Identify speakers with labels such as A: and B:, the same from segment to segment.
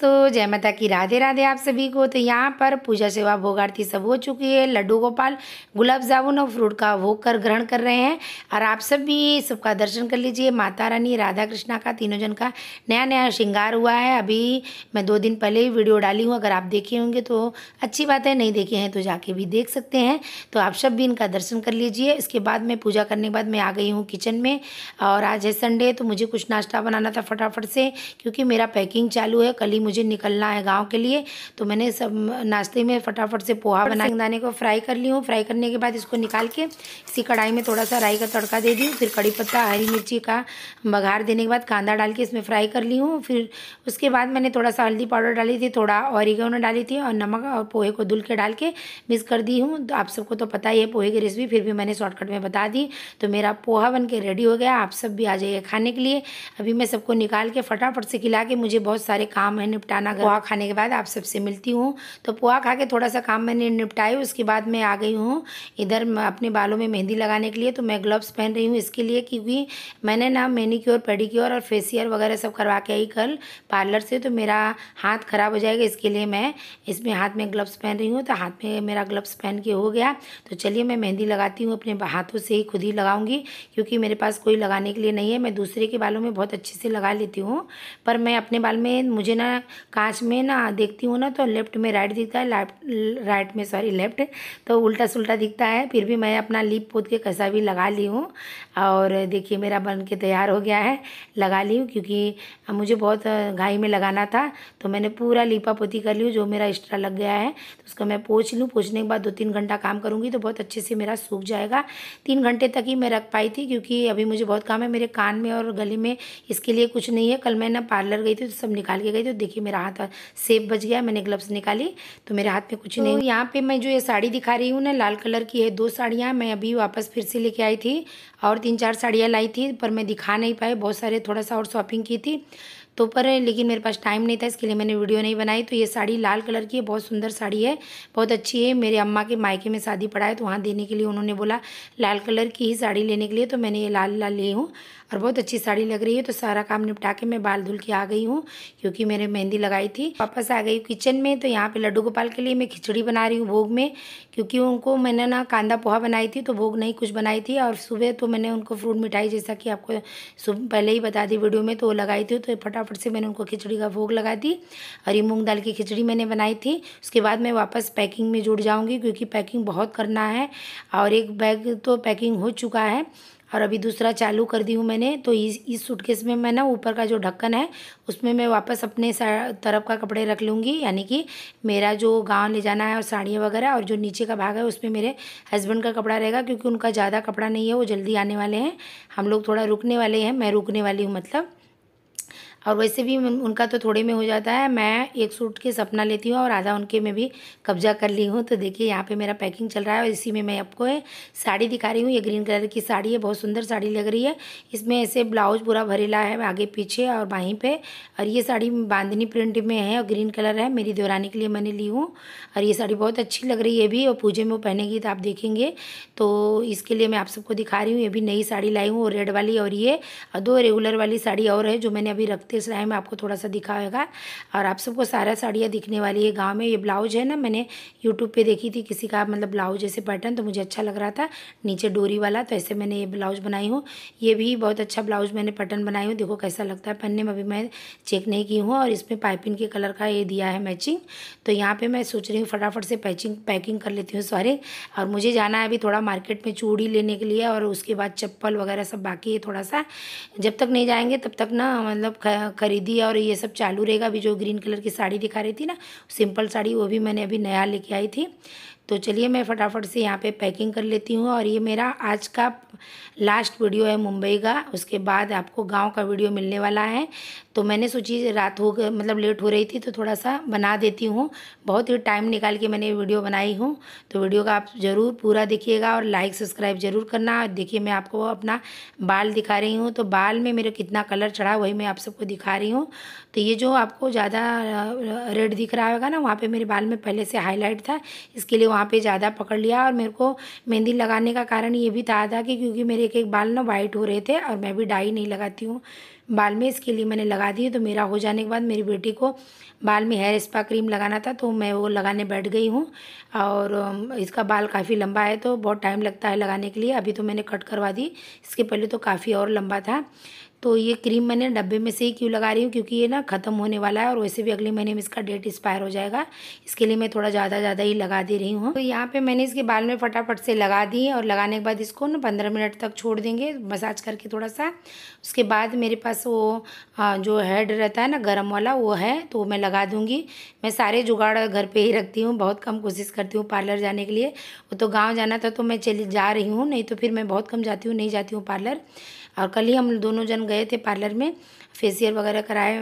A: तो जय माता की राधे राधे आप सभी को तो यहाँ पर पूजा सेवा भोग आरती सब हो चुकी है लड्डू गोपाल गुलाब जामुन और फ्रूट का भोग कर ग्रहण कर रहे हैं और आप सब भी सबका दर्शन कर लीजिए माता रानी राधा कृष्णा का तीनों जन का नया नया श्रृंगार हुआ है अभी मैं दो दिन पहले ही वीडियो डाली हूँ अगर आप देखे होंगे तो अच्छी बात है नहीं देखे हैं तो जाके भी देख सकते हैं तो आप सब भी इनका दर्शन कर लीजिए इसके बाद में पूजा करने के बाद मैं आ गई हूँ किचन में और आज है संडे तो मुझे कुछ नाश्ता बनाना था फटाफट से क्योंकि मेरा पैकिंग चालू है कल ही मुझे निकलना है गाँव के लिए तो मैंने सब नाश्ते में फटाफट से पोहा बना दाने को फ्राई कर ली हूँ फ्राई करने के बाद इसको निकाल के इसी कढ़ाई में थोड़ा सा राई का तड़का दे दी हूँ फिर कड़ी पत्ता हरी मिर्ची का बघार देने के बाद कांदा डाल के इसमें फ्राई कर ली हूँ फिर उसके बाद मैंने थोड़ा सा हल्दी पाउडर डाली थी थोड़ा ऑरिगेनो डाली थी और नमक और पोहे को धुल के डाल के मिक्स कर दी हूँ तो आप सबको तो पता ही है पोहे की रेसिपी फिर भी मैंने शॉर्टकट में बता दी तो मेरा पोहा बन के रेडी हो गया आप सब भी आ जाइए खाने के लिए अभी मैं सबको निकाल के फटाफट से खिला के मुझे बहुत सारे काम है निपटाना पोहा खाने के बाद आप सबसे मिलती हूँ तो पोहा खा के थोड़ा सा काम मैंने निपटाए उसके बाद मैं आ गई हूँ इधर अपने बालों में मेहंदी लगाने के लिए तो मैं ग्लव्स पहन रही हूँ इसके लिए क्योंकि मैंने ना मेनिक्योर पेडिक्योर और फेसियर वगैरह सब करवा के आई कल पार्लर से तो मेरा हाथ ख़राब हो जाएगा इसके लिए मैं इसमें हाथ में ग्लव्स पहन रही हूँ तो हाथ में मेरा ग्लव्स पहन के हो गया तो चलिए मैं मेहंदी लगाती हूँ अपने हाथों से ही खुद ही लगाऊंगी क्योंकि मेरे पास कोई लगाने के लिए नहीं है मैं दूसरे के बालों में बहुत अच्छे से लगा लेती हूँ पर मैं अपने बाल में मुझे ना कांच में ना देखती हूँ ना तो लेफ्ट में राइट दिखता है राइट में सॉरी लेफ्ट तो उल्टा सुल्टा दिखता है फिर भी मैं अपना लिप पोत के कैसा भी लगा ली हूँ और देखिए मेरा बन के तैयार हो गया है लगा ली हूँ क्योंकि मुझे बहुत घाई में लगाना था तो मैंने पूरा लिपा पोती कर ली हूँ जो मेरा एक्स्ट्रा लग गया है तो उसको मैं पोछ लूँ पोछने के बाद दो तीन घंटा काम करूँगी तो बहुत अच्छे से मेरा सूख जाएगा तीन घंटे तक ही मैं रख पाई थी क्योंकि अभी मुझे बहुत काम है मेरे कान में और गले में इसके लिए कुछ नहीं है कल मैं ना पार्लर गई थी तो सब निकाल के गई थी तो देखिए देखिए मेरा हाथ सेब बच गया मैंने ग्लव्स निकाली तो मेरे हाथ में कुछ तो नहीं यहाँ पे मैं जो ये साड़ी दिखा रही हूँ ना लाल कलर की है दो साड़ियाँ मैं अभी वापस फिर से लेके आई थी और तीन चार साड़ियाँ लाई थी पर मैं दिखा नहीं पाई बहुत सारे थोड़ा सा और शॉपिंग की थी तो पर लेकिन मेरे पास टाइम नहीं था इसके लिए मैंने वीडियो नहीं बनाई तो ये साड़ी लाल कलर की है बहुत सुंदर साड़ी है बहुत अच्छी है मेरे अम्मा के मायके में शादी पड़ा है तो वहाँ देने के लिए उन्होंने बोला लाल कलर की ही साड़ी लेने के लिए तो मैंने ये लाल लाल ली हूँ और बहुत अच्छी साड़ी लग रही है तो सारा काम निपटा के मैं बाल धुल के आ गई हूँ क्योंकि मैंने मेहंदी लगाई थी वापस आ गई किचन में तो यहाँ पे लड्डू गोपाल के लिए मैं खिचड़ी बना रही हूँ भोग में क्योंकि उनको मैंने ना कांदा पोहा बनाई थी तो भोग नहीं कुछ बनाई थी और सुबह तो मैंने उनको फ्रूट मिठाई जैसा कि आपको पहले ही बता दी वीडियो में तो लगाई थी तो फटाफट फटाफट से मैंने उनको खिचड़ी का भोग लगा दी हरी मूंग मूँग दाल की खिचड़ी मैंने बनाई थी उसके बाद मैं वापस पैकिंग में जुड़ जाऊँगी क्योंकि पैकिंग बहुत करना है और एक बैग तो पैकिंग हो चुका है और अभी दूसरा चालू कर दी हूँ मैंने तो इस इस सूटकेस में मैं ना ऊपर का जो ढक्कन है उसमें मैं वापस अपने तरफ का कपड़े रख लूँगी यानी कि मेरा जो गांव ले जाना है और साड़ियाँ वगैरह और जो नीचे का भाग है उसमें मेरे हस्बैंड का कपड़ा रहेगा क्योंकि उनका ज़्यादा कपड़ा नहीं है वो जल्दी आने वाले हैं हम लोग थोड़ा रुकने वाले हैं मैं रुकने वाली हूँ मतलब और वैसे भी उनका तो थोड़े में हो जाता है मैं एक सूट के सपना लेती हूँ और आधा उनके में भी कब्जा कर ली हूँ तो देखिए यहाँ पे मेरा पैकिंग चल रहा है और इसी में मैं आपको साड़ी दिखा रही हूँ ये ग्रीन कलर की साड़ी है बहुत सुंदर साड़ी लग रही है इसमें ऐसे ब्लाउज पूरा भरेला है आगे पीछे और बाहीं पर और ये साड़ी बांधनी प्रिंट में है और ग्रीन कलर है मेरी दोहराने के लिए मैंने ली हूँ और ये साड़ी बहुत अच्छी लग रही है भी और पूजे में पहनेगी तो आप देखेंगे तो इसके लिए मैं आप सबको दिखा रही हूँ ये भी नई साड़ी लाई हूँ रेड वाली और ये और दो रेगुलर वाली साड़ी और है जो मैंने अभी रखते किस राय में आपको थोड़ा सा दिखाएगा और आप सबको सारा साड़ियाँ दिखने वाली है गाँव में ये ब्लाउज है ना मैंने यूट्यूब पर देखी थी किसी का मतलब ब्लाउज ऐसे पैटर्न तो मुझे अच्छा लग रहा था नीचे डोरी वाला तो ऐसे मैंने ये ब्लाउज बनाई हूँ ये भी बहुत अच्छा ब्लाउज मैंने पैटर्न बनाई हूँ देखो कैसा लगता है पहनने में अभी मैं चेक नहीं की हूँ और इसमें पाइपिंग के कलर का ये दिया है मैचिंग तो यहाँ पर मैं सोच रही हूँ फटाफट से पैचिंग पैकिंग कर लेती हूँ सॉरी और मुझे जाना है अभी थोड़ा मार्केट में चूड़ी लेने के लिए और उसके बाद चप्पल वगैरह सब बाकी है थोड़ा सा जब तक नहीं जाएंगे तब तक ना मतलब ख़रीदी और ये सब चालू रहेगा अभी जो ग्रीन कलर की साड़ी दिखा रही थी ना सिंपल साड़ी वो भी मैंने अभी नया लेके आई थी तो चलिए मैं फटाफट से यहाँ पे पैकिंग कर लेती हूँ और ये मेरा आज का लास्ट वीडियो है मुंबई का उसके बाद आपको गांव का वीडियो मिलने वाला है तो मैंने सोची रात हो गए मतलब लेट हो रही थी तो थोड़ा सा बना देती हूँ बहुत ही टाइम निकाल के मैंने वीडियो बनाई हूँ तो वीडियो का आप ज़रूर पूरा देखिएगा और लाइक सब्सक्राइब ज़रूर करना और देखिए मैं आपको अपना बाल दिखा रही हूँ तो बाल में मेरा कितना कलर चढ़ा वही मैं आप सबको दिखा रही हूँ तो ये जो आपको ज़्यादा रेड दिख रहा होगा ना वहाँ पर मेरे बाल में पहले से हाईलाइट था इसके लिए वहाँ पे ज़्यादा पकड़ लिया और मेरे को मेहंदी लगाने का कारण ये भी था था कि क्योंकि मेरे एक एक बाल ना वाइट हो रहे थे और मैं भी डाई नहीं लगाती हूँ बाल में इसके लिए मैंने लगा दी तो मेरा हो जाने के बाद मेरी बेटी को बाल में हेयर स्पा क्रीम लगाना था तो मैं वो लगाने बैठ गई हूँ और इसका बाल काफ़ी लंबा है तो बहुत टाइम लगता है लगाने के लिए अभी तो मैंने कट करवा दी इसके पहले तो काफ़ी और लंबा था तो ये क्रीम मैंने डब्बे में से ही क्यों लगा रही हूँ क्योंकि ये ना ख़त्म होने वाला है और वैसे भी अगले महीने में इसका डेट एक्सपायर हो जाएगा इसके लिए मैं थोड़ा ज़्यादा ज़्यादा ही लगा दे रही हूँ तो यहाँ पे मैंने इसके बाल में फटाफट से लगा दी और लगाने के बाद इसको ना पंद्रह मिनट तक छोड़ देंगे मसाज करके थोड़ा सा उसके बाद मेरे पास वो जो हेड रहता है ना गर्म वाला वो है तो मैं लगा दूँगी मैं सारे जुगाड़ घर पर ही रखती हूँ बहुत कम कोशिश करती हूँ पार्लर जाने के लिए वो तो गाँव जाना था तो मैं चली जा रही हूँ नहीं तो फिर मैं बहुत कम जाती हूँ नहीं जाती हूँ पार्लर और कल ही हम दोनों जन गए थे पार्लर में फेसियल वगैरह कराए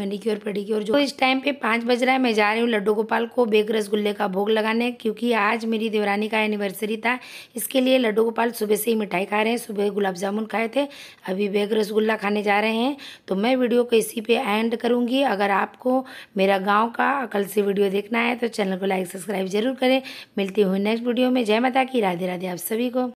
A: मेडिक्योर पेडिक्योर जो इस टाइम पे पाँच बज रहा है मैं जा रही हूँ लड्डू गोपाल को बेग रसगुल्ले का भोग लगाने क्योंकि आज मेरी देवरानी का एनिवर्सरी था इसके लिए लड्डू गोपाल सुबह से ही मिठाई खा रहे हैं सुबह गुलाब जामुन खाए थे अभी बेग रसगुल्ला खाने जा रहे हैं तो मैं वीडियो को इसी पर एंड करूँगी अगर आपको मेरा गाँव का कल से वीडियो देखना है तो चैनल को लाइक सब्सक्राइब जरूर करें मिलती हूँ नेक्स्ट वीडियो में जय माता की राधे राधे आप सभी को